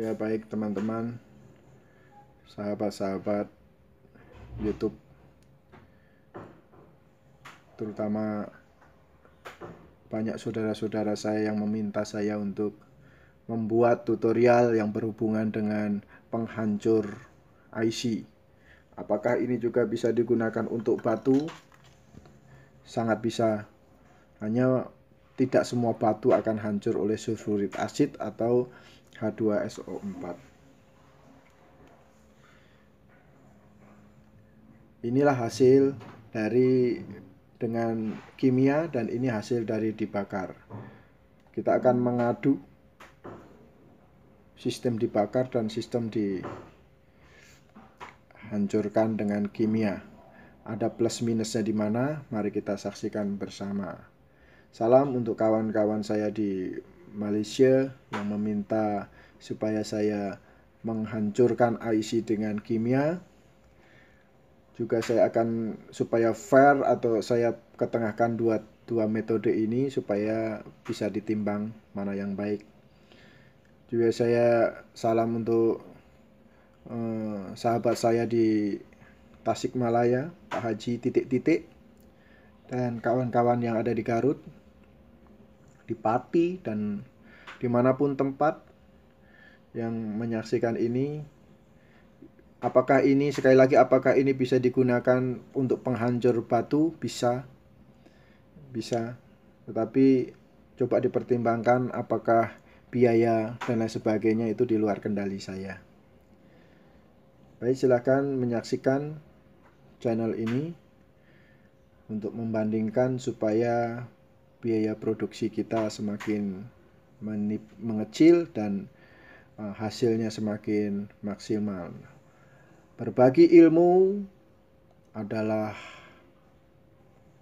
Ya baik teman-teman, sahabat-sahabat YouTube, terutama banyak saudara-saudara saya yang meminta saya untuk membuat tutorial yang berhubungan dengan penghancur IC. Apakah ini juga bisa digunakan untuk batu? Sangat bisa. Hanya tidak semua batu akan hancur oleh sulfurit acid atau H2SO4. Inilah hasil dari dengan kimia dan ini hasil dari dibakar. Kita akan mengadu sistem dibakar dan sistem dihancurkan dengan kimia. Ada plus minusnya di mana? Mari kita saksikan bersama. Salam untuk kawan-kawan saya di Malaysia yang meminta supaya saya menghancurkan IC dengan kimia. Juga saya akan supaya fair atau saya ketengahkan dua dua metode ini supaya bisa ditimbang mana yang baik. Juga saya salam untuk eh, sahabat saya di Tasikmalaya, Pak Haji titik-titik dan kawan-kawan yang ada di Garut di Pati dan dimanapun tempat yang menyaksikan ini apakah ini sekali lagi apakah ini bisa digunakan untuk penghancur batu bisa bisa tetapi coba dipertimbangkan apakah biaya dan lain sebagainya itu di luar kendali saya baik silahkan menyaksikan channel ini untuk membandingkan supaya biaya produksi kita semakin menip, mengecil dan uh, hasilnya semakin maksimal. Berbagi ilmu adalah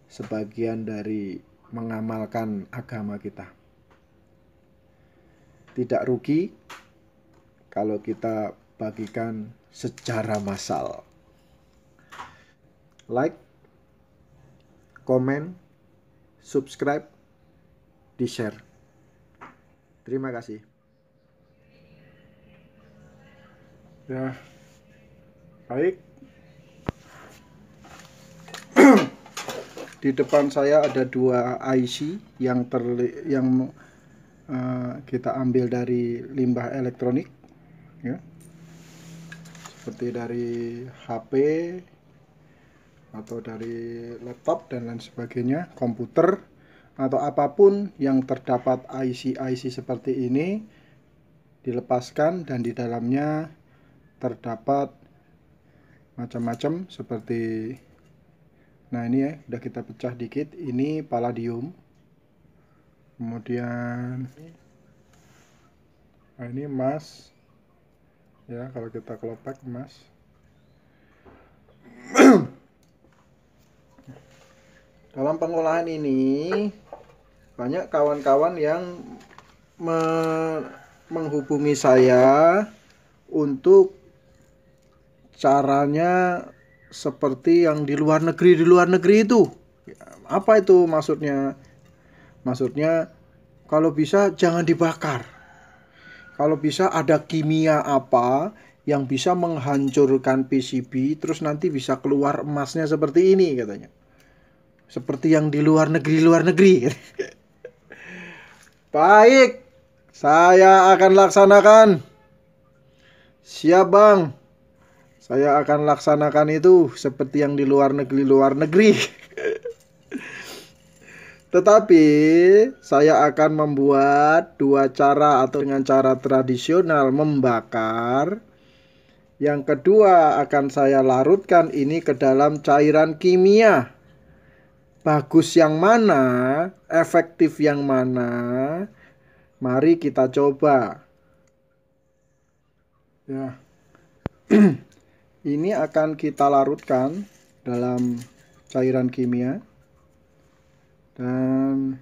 sebagian dari mengamalkan agama kita. Tidak rugi kalau kita bagikan secara massal. Like, comment, subscribe, di-share. Terima kasih. Ya. Baik. Di depan saya ada dua IC yang ter yang uh, kita ambil dari limbah elektronik ya. Seperti dari HP, atau dari laptop dan lain sebagainya, komputer atau apapun yang terdapat IC-IC seperti ini dilepaskan dan di dalamnya terdapat macam-macam seperti nah ini ya udah kita pecah dikit ini palladium kemudian nah ini emas ya kalau kita kelopak emas Dalam pengolahan ini banyak kawan-kawan yang me menghubungi saya untuk caranya seperti yang di luar negeri di luar negeri itu. Apa itu maksudnya? Maksudnya kalau bisa jangan dibakar. Kalau bisa ada kimia apa yang bisa menghancurkan PCB terus nanti bisa keluar emasnya seperti ini katanya seperti yang di luar negeri luar negeri. Baik, saya akan laksanakan. Siap bang, saya akan laksanakan itu seperti yang di luar negeri luar negeri. Tetapi saya akan membuat dua cara atau dengan cara tradisional membakar. Yang kedua akan saya larutkan ini ke dalam cairan kimia bagus yang mana, efektif yang mana, mari kita coba. Ya. Ini akan kita larutkan dalam cairan kimia. Dan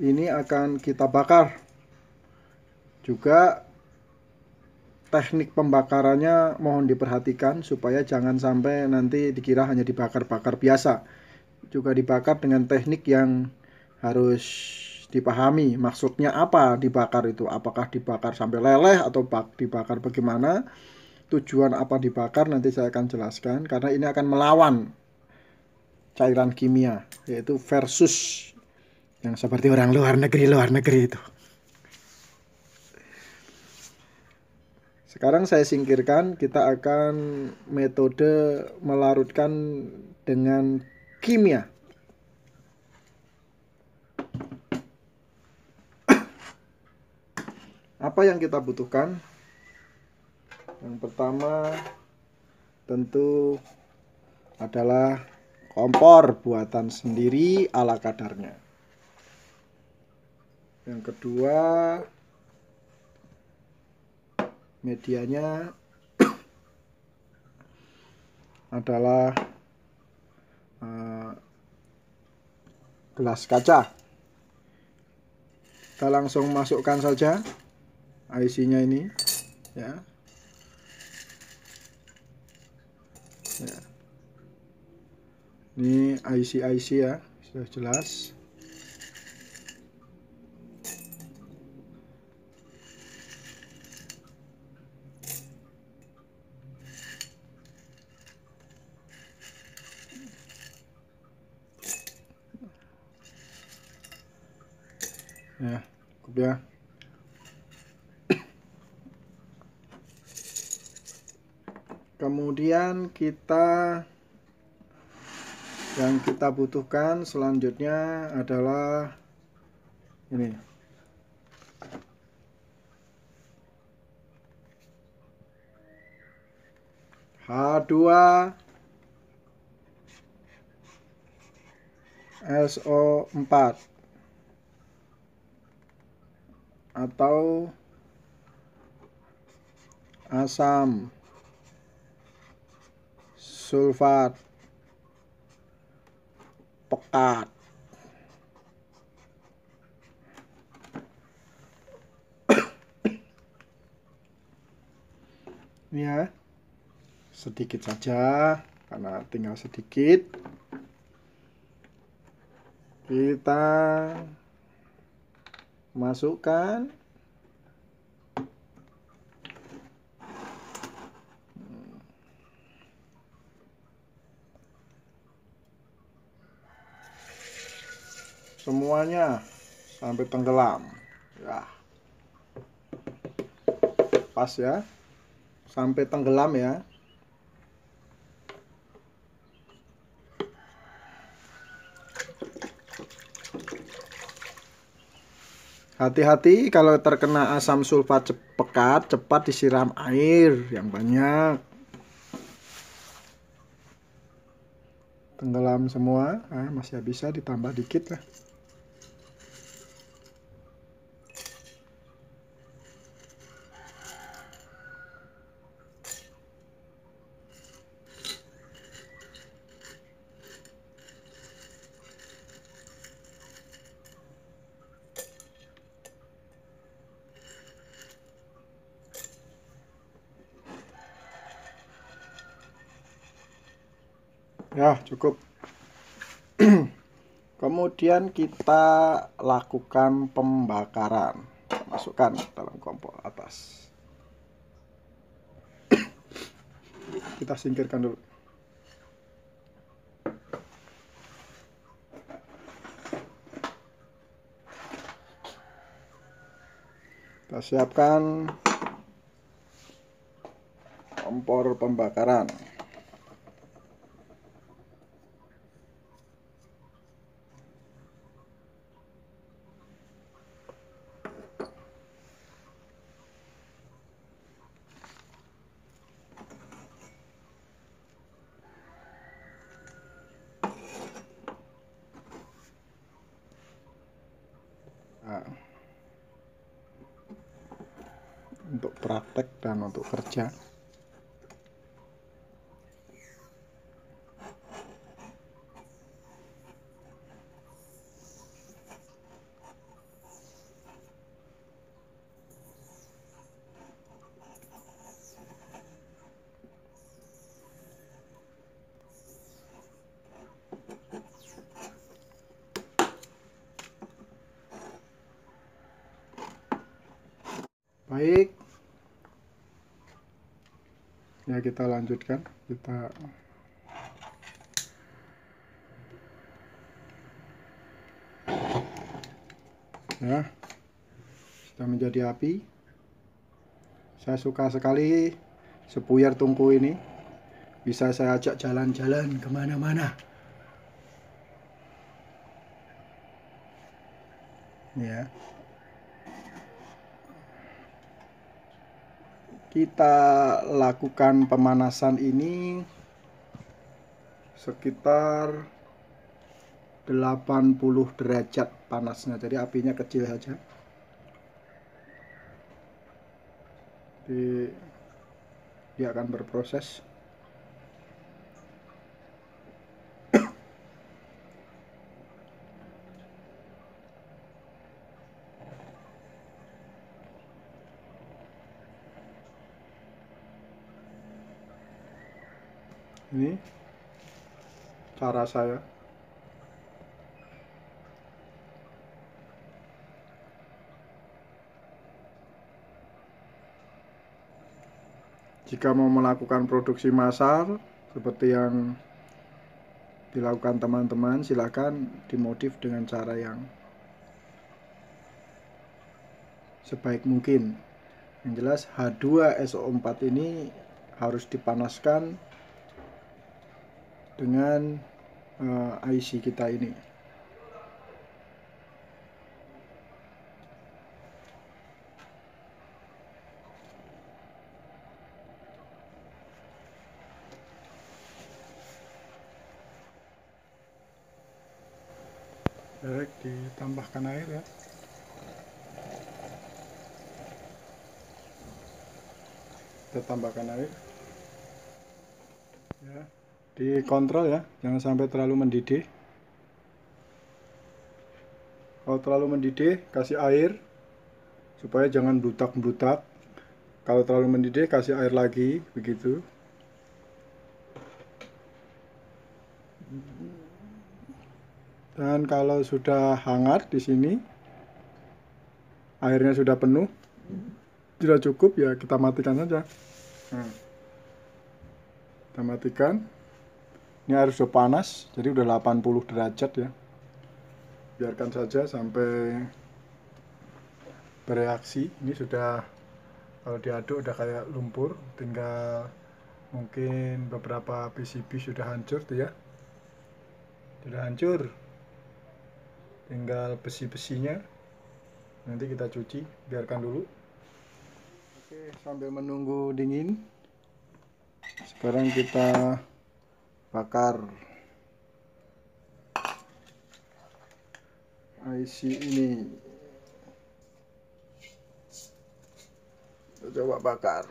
ini akan kita bakar. Juga teknik pembakarannya mohon diperhatikan supaya jangan sampai nanti dikira hanya dibakar-bakar biasa juga dibakar dengan teknik yang harus dipahami maksudnya apa dibakar itu apakah dibakar sampai leleh atau dibakar bagaimana tujuan apa dibakar nanti saya akan jelaskan karena ini akan melawan cairan kimia yaitu versus yang seperti orang luar negeri luar negeri itu Sekarang saya singkirkan, kita akan metode melarutkan dengan kimia. Apa yang kita butuhkan? Yang pertama tentu adalah kompor buatan sendiri ala kadarnya. Yang kedua medianya adalah uh, gelas kaca. Kita langsung masukkan saja IC-nya ini ya. ya. Ini IC IC ya, sudah jelas. Ya, cukup ya. Kemudian kita yang kita butuhkan selanjutnya adalah ini H2 SO4 atau asam sulfat pekat ya sedikit saja karena tinggal sedikit kita masukkan semuanya sampai tenggelam ya pas ya sampai tenggelam ya Hati-hati kalau terkena asam sulfat cepat cepat disiram air yang banyak. Tenggelam semua, ah, masih bisa ditambah dikit lah. Ya, cukup. Kemudian kita lakukan pembakaran. Masukkan dalam kompor atas. kita singkirkan dulu. Kita siapkan kompor pembakaran. praktek dan untuk kerja ya kita lanjutkan kita ya sudah menjadi api saya suka sekali sepuyar tungku ini bisa saya ajak jalan-jalan kemana-mana ya kita lakukan pemanasan ini sekitar 80 derajat panasnya jadi apinya kecil saja jadi dia akan berproses ini cara saya jika mau melakukan produksi massal seperti yang dilakukan teman-teman silahkan dimodif dengan cara yang sebaik mungkin yang jelas H2SO4 ini harus dipanaskan dengan uh, eh, IC kita ini Baik, ditambahkan air ya kita tambahkan air ya dikontrol ya jangan sampai terlalu mendidih kalau terlalu mendidih kasih air supaya jangan blutak-blutak kalau terlalu mendidih kasih air lagi begitu dan kalau sudah hangat di sini airnya sudah penuh sudah cukup ya kita matikan saja nah, kita matikan ini air sudah panas jadi udah 80 derajat ya biarkan saja sampai bereaksi ini sudah kalau diaduk udah kayak lumpur tinggal mungkin beberapa PCB sudah hancur tuh ya sudah hancur tinggal besi-besinya nanti kita cuci biarkan dulu oke sambil menunggu dingin sekarang kita bakar IC ini kita coba bakar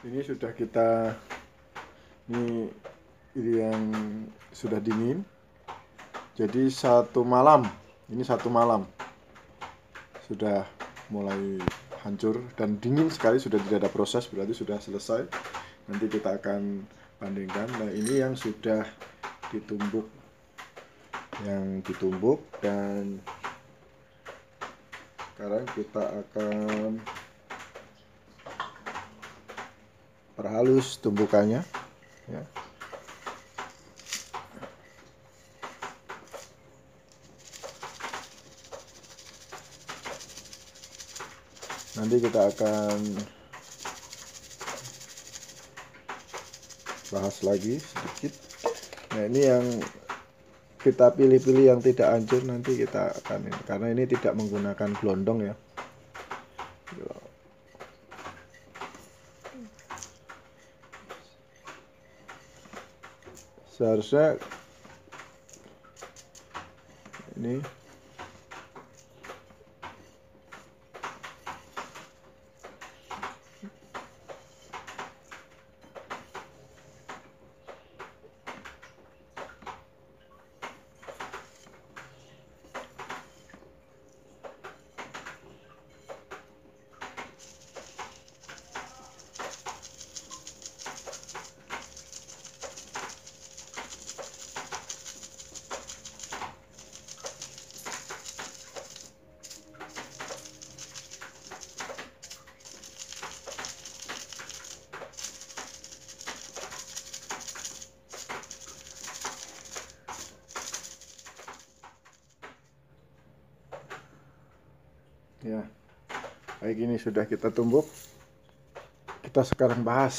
ini sudah kita ini ini yang sudah dingin jadi satu malam ini satu malam sudah mulai hancur dan dingin sekali sudah tidak ada proses berarti sudah selesai nanti kita akan bandingkan nah ini yang sudah ditumbuk yang ditumbuk dan sekarang kita akan perhalus tumbukannya ya. nanti kita akan bahas lagi sedikit nah ini yang kita pilih-pilih yang tidak hancur nanti kita akan karena ini tidak menggunakan blondong ya sack. ini ya kayak gini sudah kita tumbuk kita sekarang bahas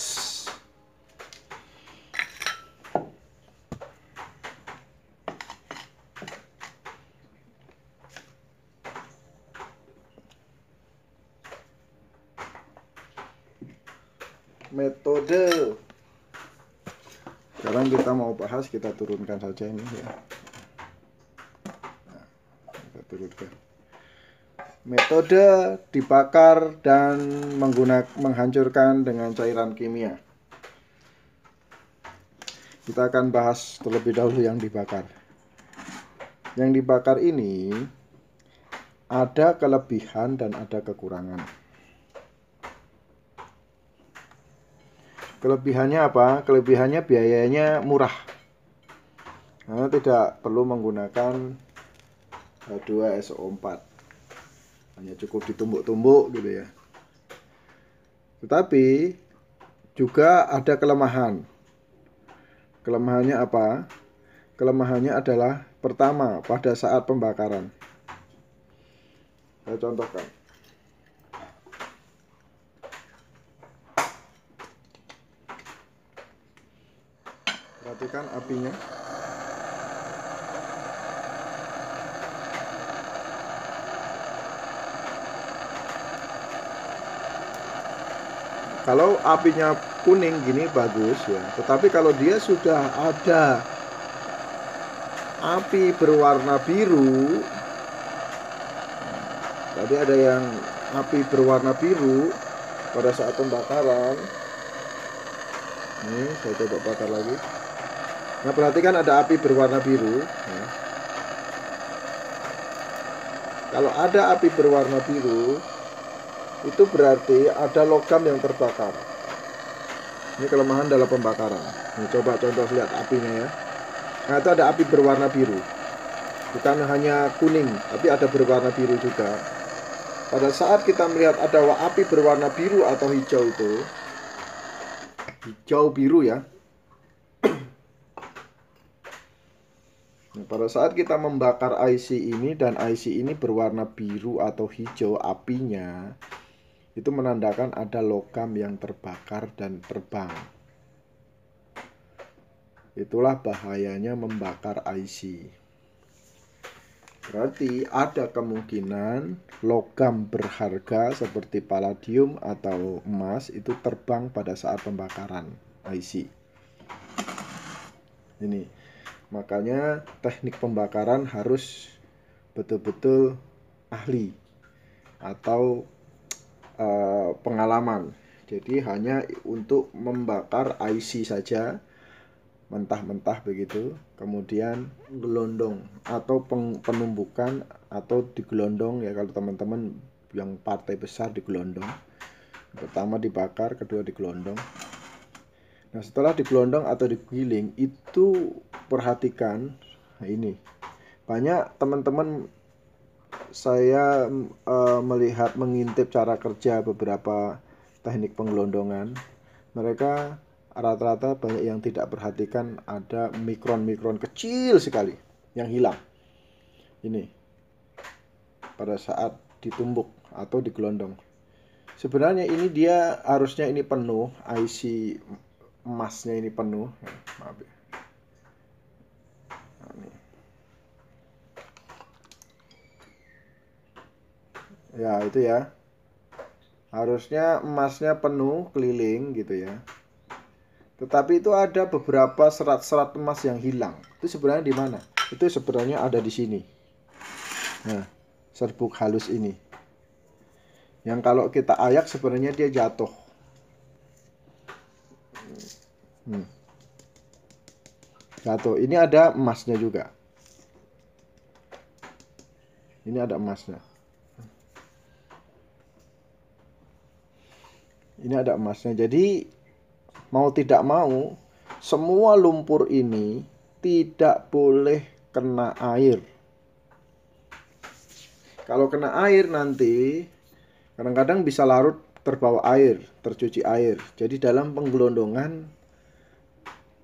metode sekarang kita mau bahas kita turunkan saja ini ya nah, kita turunkan Metode dibakar dan menggunakan menghancurkan dengan cairan kimia. Kita akan bahas terlebih dahulu yang dibakar. Yang dibakar ini ada kelebihan dan ada kekurangan. Kelebihannya apa? Kelebihannya biayanya murah. Karena tidak perlu menggunakan H2SO4 eh, hanya cukup ditumbuk-tumbuk gitu ya. Tetapi juga ada kelemahan. Kelemahannya apa? Kelemahannya adalah pertama pada saat pembakaran. Saya contohkan. Perhatikan apinya. Kalau apinya kuning gini bagus ya. Tetapi kalau dia sudah ada api berwarna biru tadi ada yang api berwarna biru pada saat pembakaran ini saya coba bakar lagi nah perhatikan ada api berwarna biru ya. kalau ada api berwarna biru itu berarti ada logam yang terbakar ini kelemahan dalam pembakaran ini coba contoh lihat apinya ya nah itu ada api berwarna biru bukan hanya kuning tapi ada berwarna biru juga pada saat kita melihat ada api berwarna biru atau hijau itu hijau biru ya Nah, pada saat kita membakar IC ini dan IC ini berwarna biru atau hijau apinya, itu menandakan ada logam yang terbakar dan terbang. Itulah bahayanya membakar IC. Berarti ada kemungkinan logam berharga seperti palladium atau emas itu terbang pada saat pembakaran IC. Ini. Makanya teknik pembakaran harus betul-betul ahli atau Eh, pengalaman. Jadi hanya untuk membakar IC saja mentah-mentah begitu. Kemudian gelondong atau penumbukan atau digelondong ya kalau teman-teman yang partai besar digelondong. Pertama dibakar, kedua digelondong. Nah, setelah digelondong atau digiling itu perhatikan nah ini. Banyak teman-teman saya uh, melihat mengintip cara kerja beberapa teknik penggelondongan. Mereka rata-rata banyak yang tidak perhatikan ada mikron-mikron kecil sekali yang hilang. Ini pada saat ditumbuk atau digelondong. Sebenarnya ini dia harusnya ini penuh, IC emasnya ini penuh. Ya, maaf ya ya itu ya harusnya emasnya penuh keliling gitu ya tetapi itu ada beberapa serat-serat emas yang hilang itu sebenarnya di mana itu sebenarnya ada di sini nah serbuk halus ini yang kalau kita ayak sebenarnya dia jatuh hmm. jatuh ini ada emasnya juga ini ada emasnya Ini ada emasnya. Jadi mau tidak mau semua lumpur ini tidak boleh kena air. Kalau kena air nanti kadang-kadang bisa larut terbawa air, tercuci air. Jadi dalam penggelondongan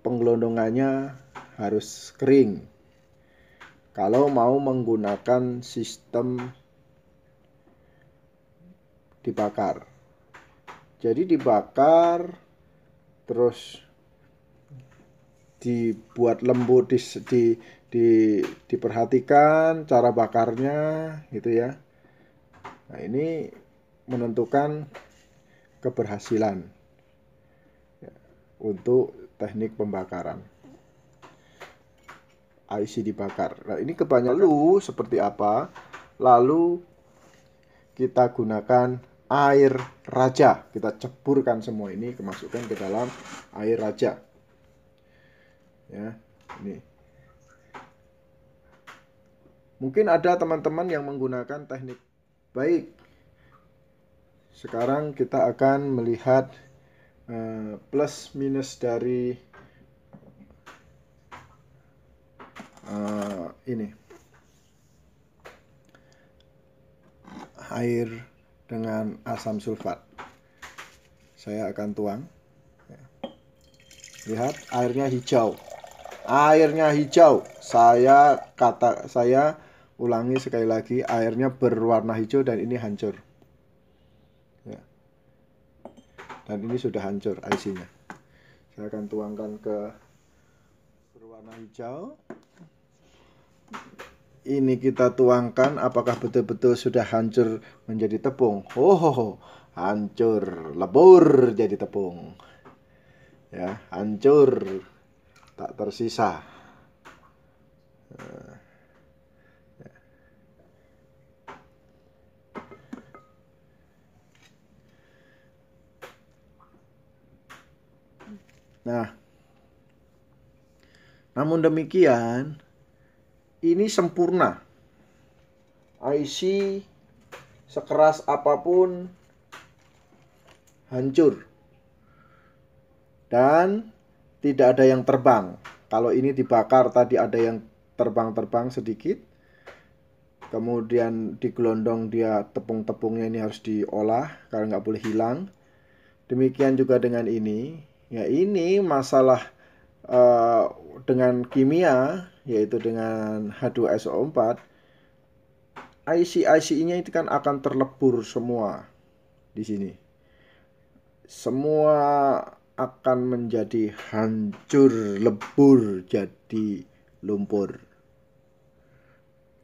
penggelondongannya harus kering. Kalau mau menggunakan sistem dibakar jadi dibakar terus dibuat lembut di, di, di diperhatikan cara bakarnya gitu ya nah ini menentukan keberhasilan untuk teknik pembakaran IC dibakar nah ini kebanyakan lu seperti apa lalu kita gunakan air raja. Kita ceburkan semua ini, kemasukan ke dalam air raja. Ya, ini. Mungkin ada teman-teman yang menggunakan teknik baik. Sekarang kita akan melihat eh, plus minus dari eh, ini air dengan asam sulfat. Saya akan tuang. Lihat airnya hijau. Airnya hijau. Saya kata saya ulangi sekali lagi airnya berwarna hijau dan ini hancur. Ya. Dan ini sudah hancur isinya. Saya akan tuangkan ke berwarna hijau ini kita tuangkan apakah betul-betul sudah hancur menjadi tepung? Oh, oh, oh, hancur, lebur jadi tepung. Ya, hancur. Tak tersisa. Nah, namun demikian, ini sempurna. IC sekeras apapun hancur. Dan tidak ada yang terbang. Kalau ini dibakar tadi ada yang terbang-terbang sedikit. Kemudian digelondong dia tepung-tepungnya ini harus diolah karena nggak boleh hilang. Demikian juga dengan ini. Ya ini masalah Eh, dengan kimia yaitu dengan H2SO4 IC-IC-nya itu kan akan terlebur semua di sini. Semua akan menjadi hancur lebur jadi lumpur.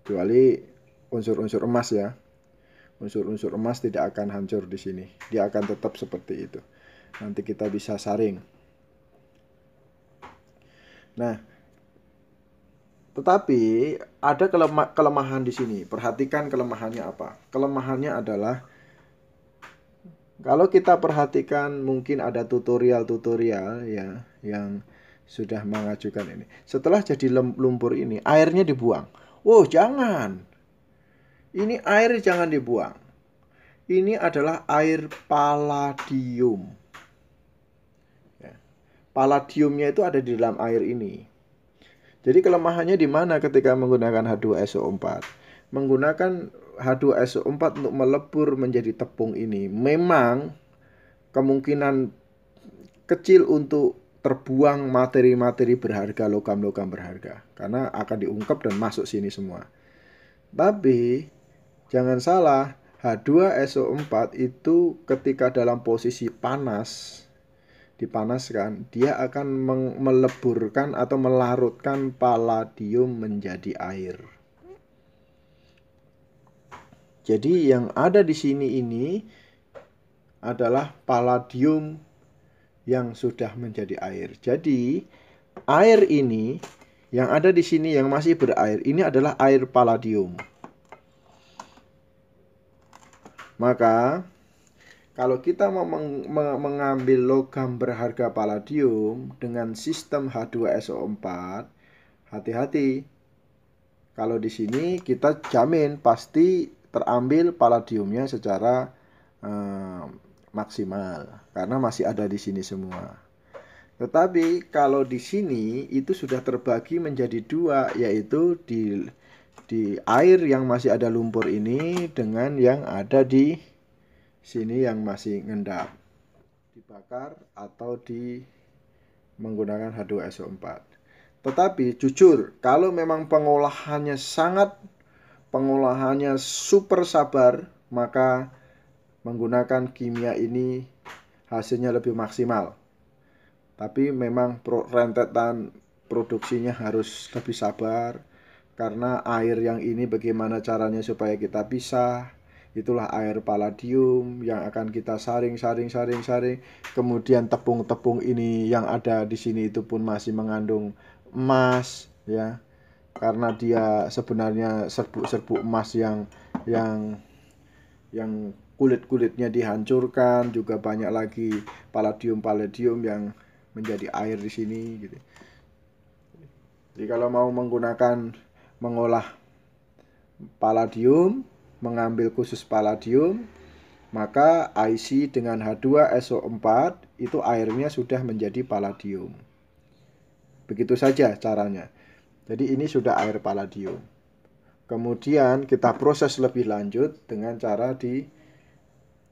Kecuali unsur-unsur emas ya. Unsur-unsur emas tidak akan hancur di sini. Dia akan tetap seperti itu. Nanti kita bisa saring. Nah, tetapi ada kelema kelemahan di sini. Perhatikan kelemahannya apa. Kelemahannya adalah kalau kita perhatikan mungkin ada tutorial-tutorial ya yang sudah mengajukan ini. Setelah jadi lumpur ini, airnya dibuang. wow jangan. Ini air jangan dibuang. Ini adalah air palladium. Paladiumnya itu ada di dalam air ini. Jadi kelemahannya di mana ketika menggunakan H2SO4? Menggunakan H2SO4 untuk melebur menjadi tepung ini memang kemungkinan kecil untuk terbuang materi-materi berharga, logam-logam berharga. Karena akan diungkap dan masuk sini semua. Tapi jangan salah, H2SO4 itu ketika dalam posisi panas dipanaskan, dia akan meleburkan atau melarutkan palladium menjadi air. Jadi yang ada di sini ini adalah palladium yang sudah menjadi air. Jadi air ini yang ada di sini yang masih berair ini adalah air palladium. Maka kalau kita mau meng mengambil logam berharga palladium dengan sistem H2SO4, hati-hati. Kalau di sini kita jamin pasti terambil palladiumnya secara eh, maksimal karena masih ada di sini semua. Tetapi kalau di sini itu sudah terbagi menjadi dua yaitu di di air yang masih ada lumpur ini dengan yang ada di sini yang masih ngendap dibakar atau di menggunakan H2SO4. Tetapi jujur, kalau memang pengolahannya sangat pengolahannya super sabar, maka menggunakan kimia ini hasilnya lebih maksimal. Tapi memang rentetan produksinya harus lebih sabar karena air yang ini bagaimana caranya supaya kita pisah itulah air palladium yang akan kita saring saring saring saring kemudian tepung-tepung ini yang ada di sini itu pun masih mengandung emas ya karena dia sebenarnya serbuk-serbuk emas yang yang yang kulit-kulitnya dihancurkan juga banyak lagi palladium-palladium yang menjadi air di sini gitu. Jadi kalau mau menggunakan mengolah palladium mengambil khusus palladium, maka IC dengan H2SO4 itu airnya sudah menjadi palladium. Begitu saja caranya. Jadi ini sudah air palladium. Kemudian kita proses lebih lanjut dengan cara di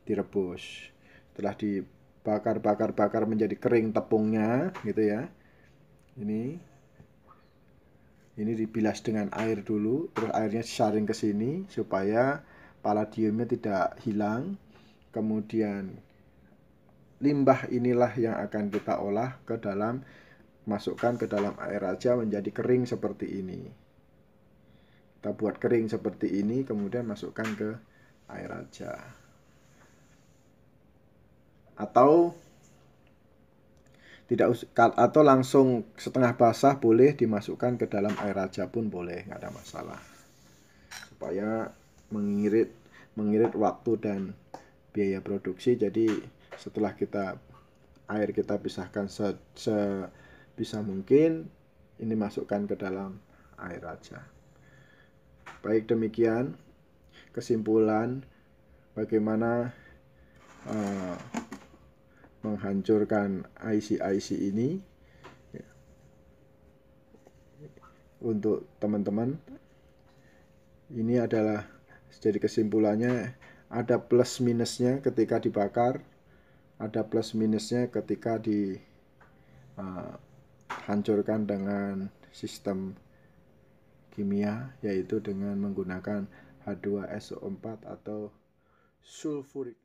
direbus. telah dibakar-bakar-bakar menjadi kering tepungnya gitu ya. Ini ini dibilas dengan air dulu terus airnya saring ke sini supaya palladiumnya tidak hilang kemudian limbah inilah yang akan kita olah ke dalam masukkan ke dalam air aja menjadi kering seperti ini kita buat kering seperti ini kemudian masukkan ke air aja atau tidak atau langsung setengah basah boleh dimasukkan ke dalam air aja pun boleh nggak ada masalah supaya mengirit mengirit waktu dan biaya produksi jadi setelah kita air kita pisahkan se, se bisa mungkin ini masukkan ke dalam air aja baik demikian kesimpulan bagaimana uh, menghancurkan IC-IC ini ya, untuk teman-teman ini adalah jadi kesimpulannya ada plus minusnya ketika dibakar ada plus minusnya ketika dihancurkan eh, dengan sistem kimia yaitu dengan menggunakan H2SO4 atau sulfurik